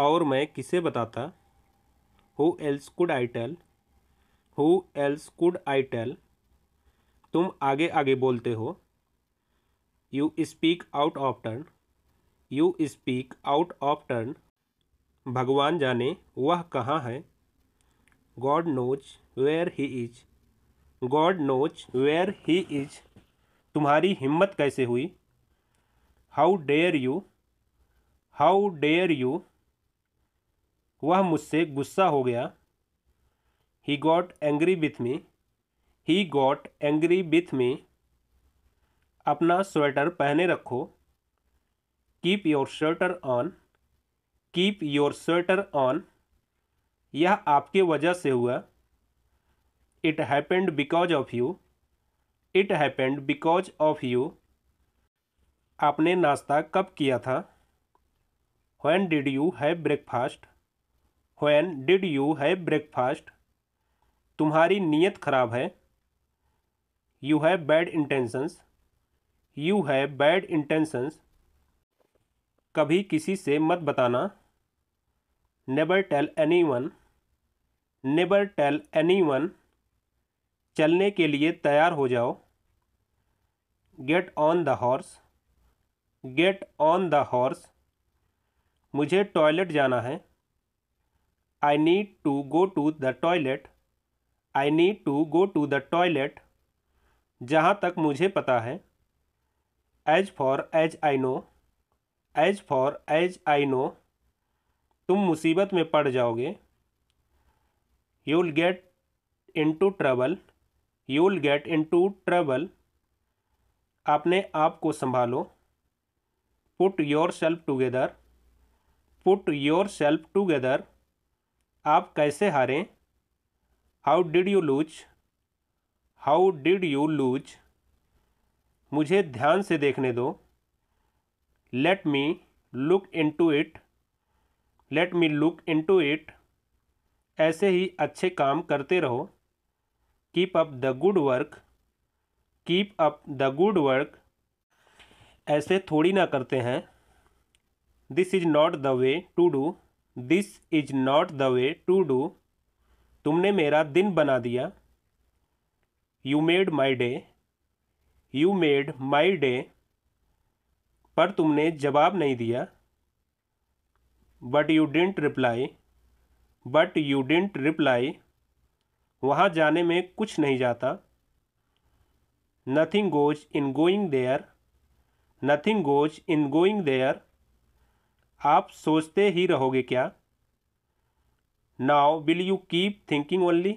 और मैं किसे बताता हु else could I tell who else could I tell तुम आगे आगे बोलते हो you speak out of turn you speak out of turn भगवान जाने वह कहाँ है God knows where he is God knows where he is तुम्हारी हिम्मत कैसे हुई how dare you how dare you वह मुझसे गुस्सा हो गया he got angry with me he got angry with me अपना स्वेटर पहने रखो keep your sweater on keep your sweater on यह आपके वजह से हुआ it happened because of you it happened because of you आपने नाश्ता कब किया था when did you have breakfast when did you have breakfast तुम्हारी नीयत खराब है you have bad intentions you have bad intentions कभी किसी से मत बताना never tell anyone never tell anyone चलने के लिए तैयार हो जाओ get on the horse get on the horse मुझे टॉयलेट जाना है I need to go to the toilet. I need to go to the toilet. जहाँ तक मुझे पता है as far as I know as far as I know तुम मुसीबत में पड़ जाओगे You'll get get into get you will get into अपने आप को संभालो put yourself together put yourself together आप कैसे हारें how did you lose how did you lose मुझे ध्यान से देखने दो let me look into it let me look into it ऐसे ही अच्छे काम करते रहो keep up the good work keep up the good work ऐसे थोड़ी ना करते हैं this is not the way to do this is not the way to do तुमने मेरा दिन बना दिया you made my day you made my day पर तुमने जवाब नहीं दिया but you didn't reply but you didn't reply वहाँ जाने में कुछ नहीं जाता nothing goes in going there nothing goes in going there आप सोचते ही रहोगे क्या now will you keep thinking only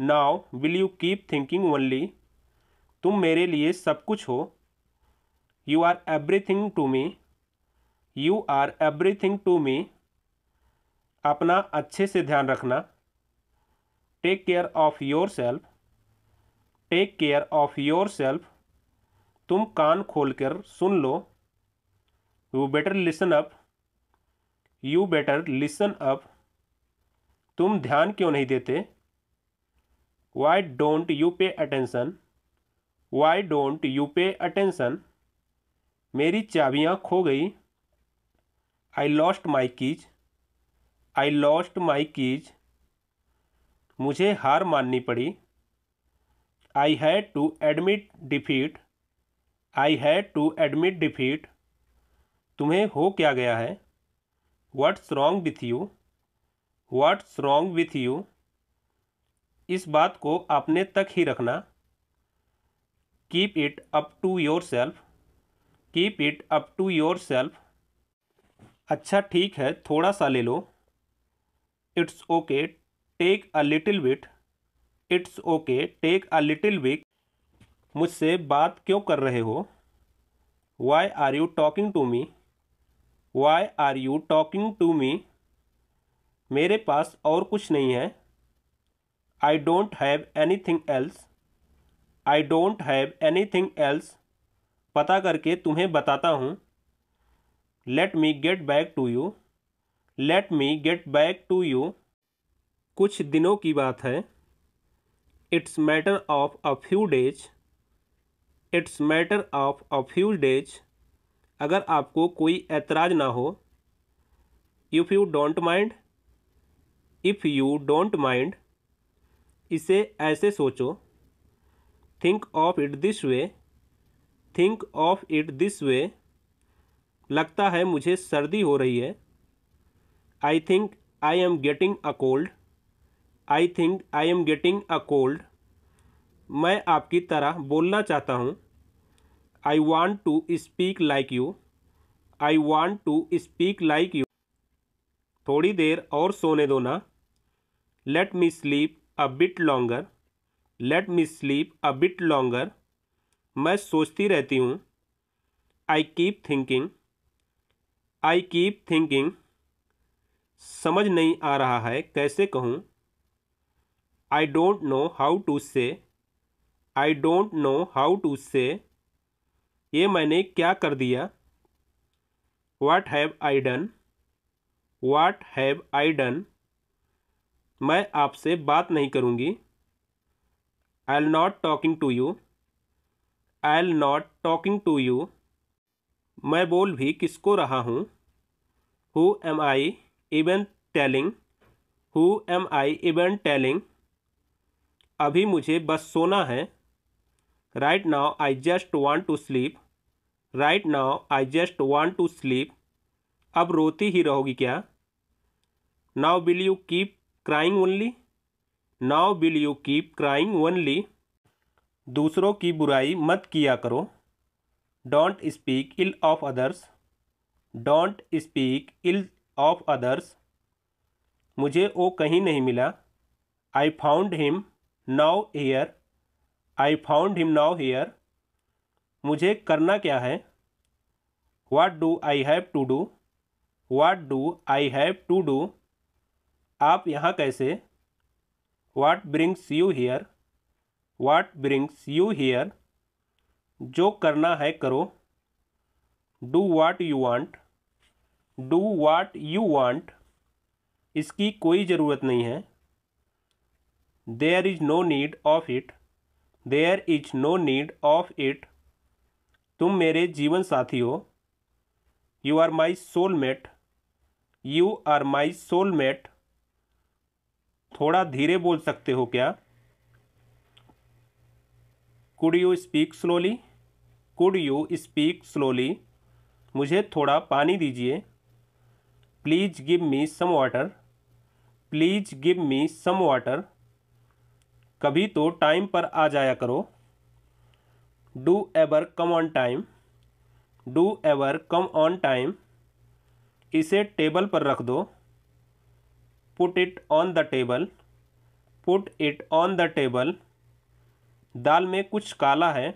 now will you keep thinking only तुम मेरे लिए सब कुछ हो you are everything to me you are everything to me अपना अच्छे से ध्यान रखना take care of yourself take care of yourself तुम कान खोलकर सुन लो you better listen up you better listen up तुम ध्यान क्यों नहीं देते why don't you pay attention why don't you pay attention मेरी चाबियाँ खो गई I lost my keys I lost my keys मुझे हार माननी पड़ी I had to admit defeat I had to admit defeat तुम्हें हो क्या गया है what's wrong with you what's wrong with you इस बात को अपने तक ही रखना keep it up to yourself keep it up to your self अच्छा ठीक है थोड़ा सा ले लो it's okay take a little bit it's okay take a little विक मुझसे बात क्यों कर रहे हो why are you talking to me why are you talking to me मेरे पास और कुछ नहीं है I don't have anything else I don't have anything else पता करके तुम्हें बताता हूँ let me get back to you let me get back to you कुछ दिनों की बात है it's matter of a few days it's matter of a few days अगर आपको कोई ऐतराज़ ना हो if you don't mind if you don't mind इसे ऐसे सोचो think of it this way think of it this way लगता है मुझे सर्दी हो रही है I think I am getting a cold I think I am getting a cold मैं आपकी तरह बोलना चाहता हूँ I want to speak like you I want to speak like you थोड़ी देर और सोने दो ना let me sleep a bit longer let me sleep a bit longer मैं सोचती रहती हूँ I keep thinking I keep thinking समझ नहीं आ रहा है कैसे कहूँ I don't know how to say I don't know how to say ये मैंने क्या कर दिया what have I done what have I done मैं आपसे बात नहीं करूँगी I'll not talking to you I'll not talking to you मैं बोल भी किसको रहा हूँ who am I even telling who am I even telling अभी मुझे बस सोना है right now I just want to sleep right now I just want to sleep अब रोती ही रहोगी क्या now will you keep crying only now will you keep crying only दूसरों की बुराई मत किया करो don't speak ill of others don't speak ill of others मुझे वो कहीं नहीं मिला I found him now here I found him now here मुझे करना क्या है what do I have to do what do I have to do आप यहाँ कैसे what brings you here what brings you here जो करना है करो do what you want do what you want इसकी कोई ज़रूरत नहीं है there is no need of it there is no need of it तुम मेरे जीवन साथी हो you are my soulmate you are my soulmate थोड़ा धीरे बोल सकते हो क्या could you speak slowly could you speak slowly मुझे थोड़ा पानी दीजिए please give me some water please give me some water कभी तो टाइम पर आ जाया करो do ever come on time do ever come on time इसे टेबल पर रख दो put it on the table put it on the table दाल में कुछ काला है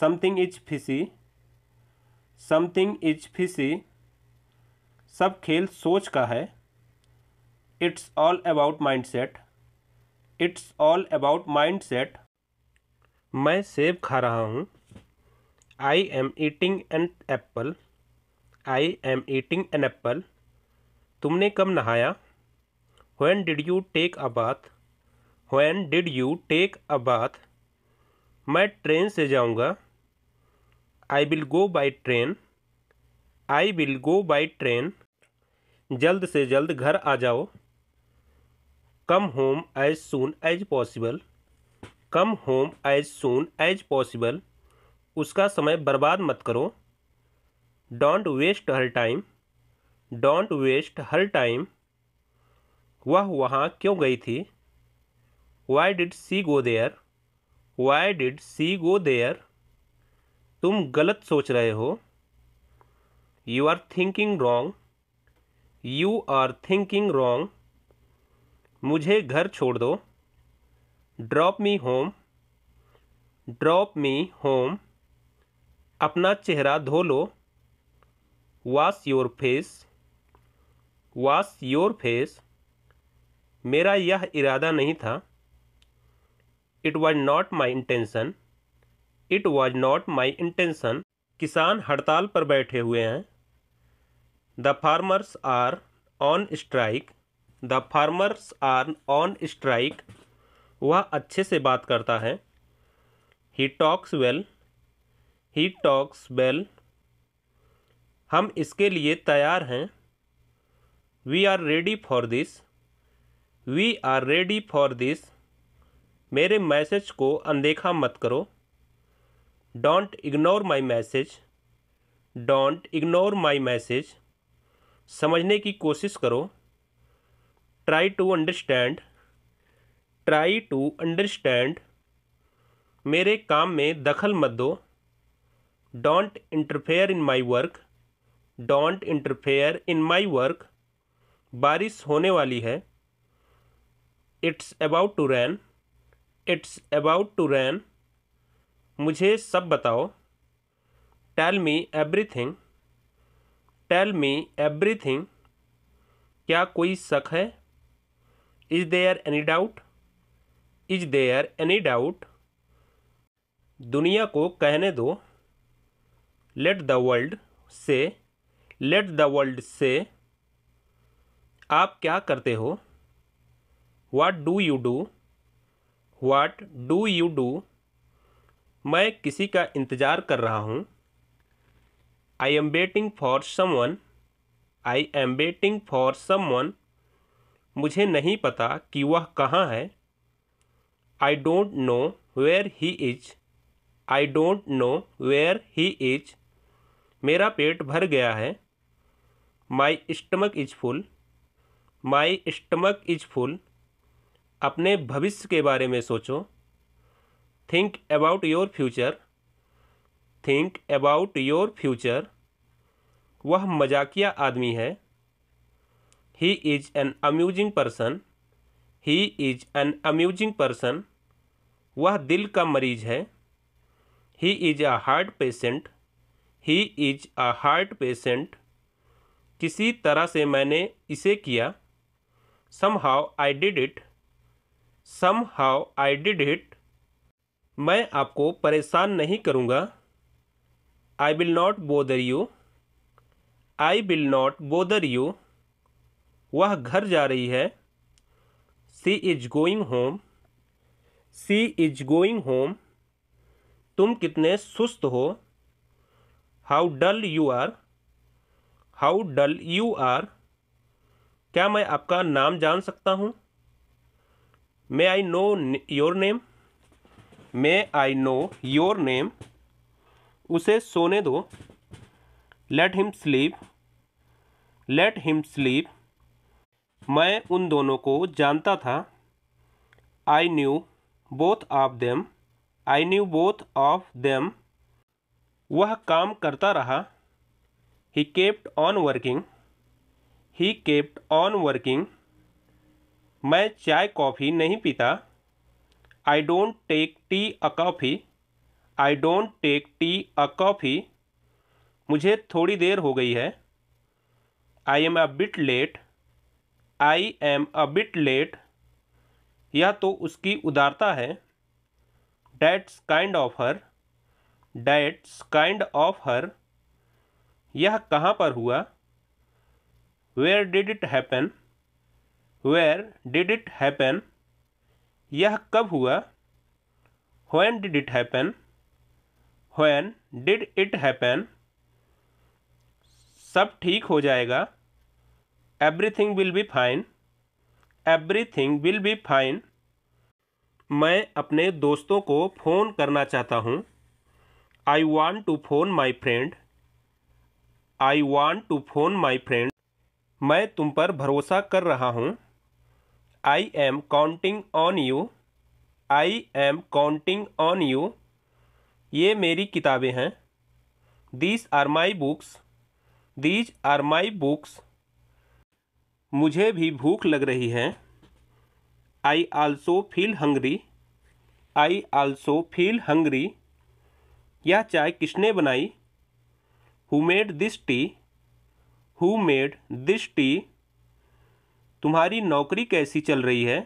something is fishy something is fishy सब खेल सोच का है it's all about mindset it's all about mindset मैं सेब खा रहा हूँ I am eating an apple I am eating an apple तुमने कब नहाया van did you take a bath when did you take a bath मैं train से जाऊँगा I will go by train I will go by train जल्द से जल्द घर आ जाओ come home as soon as possible come home as soon as possible उसका समय बर्बाद मत करो don't waste her time don't waste her time वह वहाँ क्यों गई थी why did she go there why did she go there तुम गलत सोच रहे हो you are thinking wrong you are thinking wrong मुझे घर छोड़ दो drop me home drop me home अपना चेहरा धो लो wash your face wash your face मेरा यह इरादा नहीं था it was not my intention it was not my intention किसान हड़ताल पर बैठे हुए हैं the farmers are on strike the farmers are on strike वह अच्छे से बात करता है he talks well he talks well हम इसके लिए तैयार हैं we are ready for this we are ready for this मेरे मैसेज को अनदेखा मत करो don't ignore my message don't ignore my message समझने की कोशिश करो try to understand try to understand मेरे काम में दखल मत दो don't interfere in my work don't interfere in my work बारिश होने वाली है it's about to rain it's about to rain मुझे सब बताओ tell me everything tell me everything क्या कोई शक है is there any doubt is there any doubt दुनिया को कहने दो let the world say let the world say आप क्या करते हो what do you do what do you do मैं किसी का इंतज़ार कर रहा हूँ I am waiting for one I am waiting for one मुझे नहीं पता कि वह कहाँ है I don't know where he is. I don't know where he is. मेरा पेट भर गया है my stomach is full my stomach is full अपने भविष्य के बारे में सोचो think about your future think about your future वह मजाकिया आदमी है he is an amusing person he is an amusing person वह दिल का मरीज है he is a heart patient he is a heart patient किसी तरह से मैंने इसे किया somehow I did it somehow I did it मैं आपको परेशान नहीं करूँगा I will not bother you I will not bother you वह घर जा रही है she is going home she is going home तुम कितने सुस्त हो how dull you are how dull you are क्या मैं आपका नाम जान सकता हूँ may I know your name may I know your name उसे सोने दो let him sleep let him sleep मैं उन दोनों को जानता था I knew both of them I knew both of them वह काम करता रहा he kept on working he kept on working मैं चाय कॉफ़ी नहीं पीता I don't take tea or coffee I don't take tea or coffee मुझे थोड़ी देर हो गई है I am a bit late I am a bit late यह तो उसकी उदारता है that's kind of her that's kind of हर यह कहाँ पर हुआ where did it happen where did it happen यह कब हुआ when did it happen when did it happen सब ठीक हो जाएगा everything will be fine everything will be fine मैं अपने दोस्तों को फ़ोन करना चाहता हूँ I want to phone my friend I want to phone my friend मैं तुम पर भरोसा कर रहा हूँ I am counting on you I am counting on you ये मेरी किताबें हैं these are my books these are my books मुझे भी भूख लग रही है I also feel hungry I also feel hungry यह चाय किसने बनाई who made this tea who made this tea तुम्हारी नौकरी कैसी चल रही है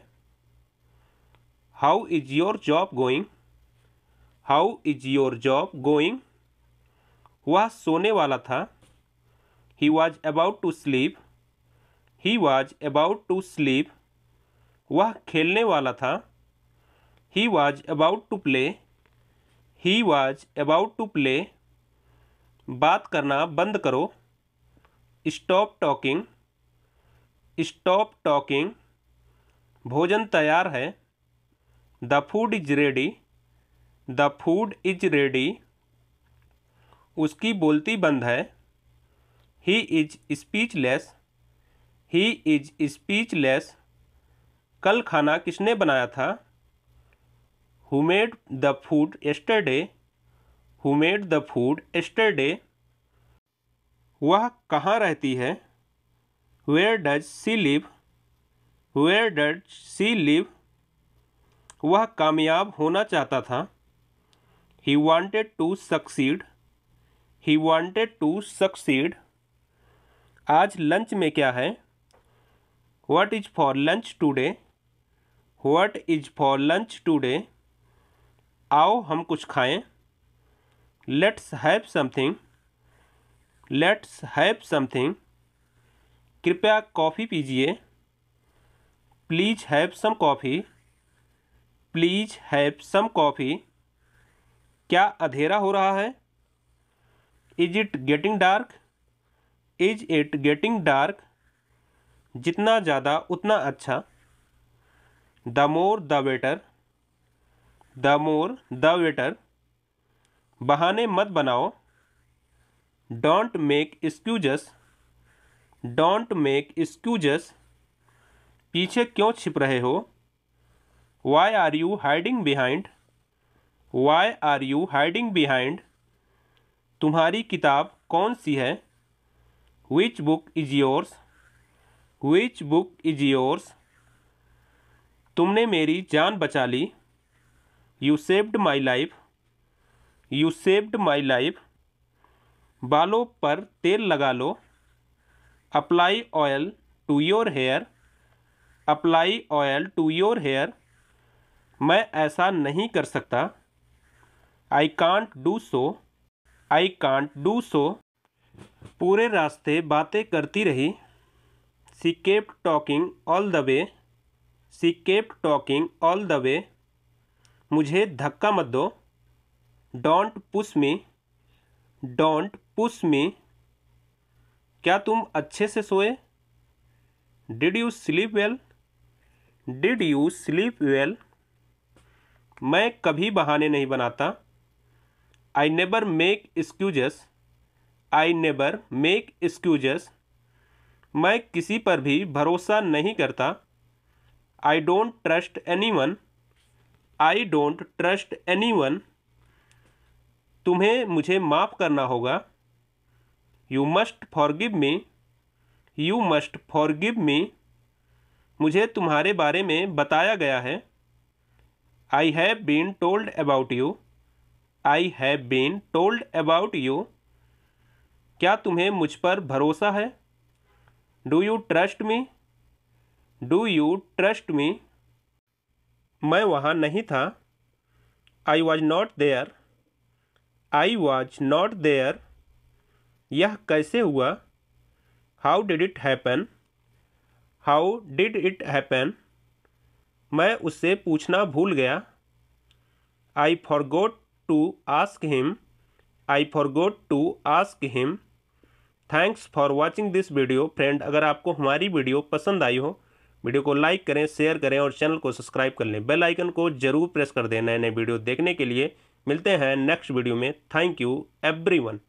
how is your job going how is your job going वह सोने वाला था he was about to sleep he was about to sleep वह खेलने वाला था he was about to play he was about to play बात करना बंद करो स्टॉप टॉकिंग स्टॉप टॉकिंग भोजन तैयार है the food is ready the food is ready उसकी बोलती बंद है he is speechless he is speechless कल खाना किसने बनाया था who made the food yesterday who made the food yesterday वह कहाँ रहती है where does she live where does she live वह कामयाब होना चाहता था he wanted to succeed he wanted to succeed आज लंच में क्या है what is for lunch today what is for lunch today आओ हम कुछ खाएं let's have something let's have something कृपया कॉफ़ी पीजिए please have some coffee please have some coffee क्या अधेरा हो रहा है is it getting dark is it getting dark जितना ज़्यादा उतना अच्छा the more the better the more the better बहाने मत बनाओ don't make excuses don't make excuses पीछे क्यों छिप रहे हो why are you hiding behind why are you hiding behind तुम्हारी किताब कौन सी है which book is yours which book is yours तुमने मेरी जान बचा ली you saved my life you saved my life बालों पर तेल लगा लो apply oil to your hair apply oil to your hair मैं ऐसा नहीं कर सकता I can't do so I can't do so पूरे रास्ते बातें करती रही She kept talking all the way. She kept talking all the way. मुझे धक्का मत दो don't push me don't push me क्या तुम अच्छे से सोए did you sleep well did you sleep well मैं कभी बहाने नहीं बनाता I never make excuses I never make excuses मैं किसी पर भी भरोसा नहीं करता I don't trust anyone I don't trust anyone तुम्हें मुझे माफ़ करना होगा you must forgive me you must forgive me मुझे तुम्हारे बारे में बताया गया है I have been told about you I have been told about you क्या तुम्हें मुझ पर भरोसा है do you trust me do you trust me मैं वहाँ नहीं था I was not there I was not there यह कैसे हुआ how did it happen how did it happen मैं उससे पूछना भूल गया I forgot to ask him I forgot to ask him thanks for watching this video friend अगर आपको हमारी वीडियो पसंद आई हो वीडियो को लाइक करें शेयर करें और चैनल को सब्सक्राइब कर लें बेल आइकन को जरूर प्रेस कर दें नए नए वीडियो देखने के लिए मिलते हैं नेक्स्ट वीडियो में थैंक यू एवरीवन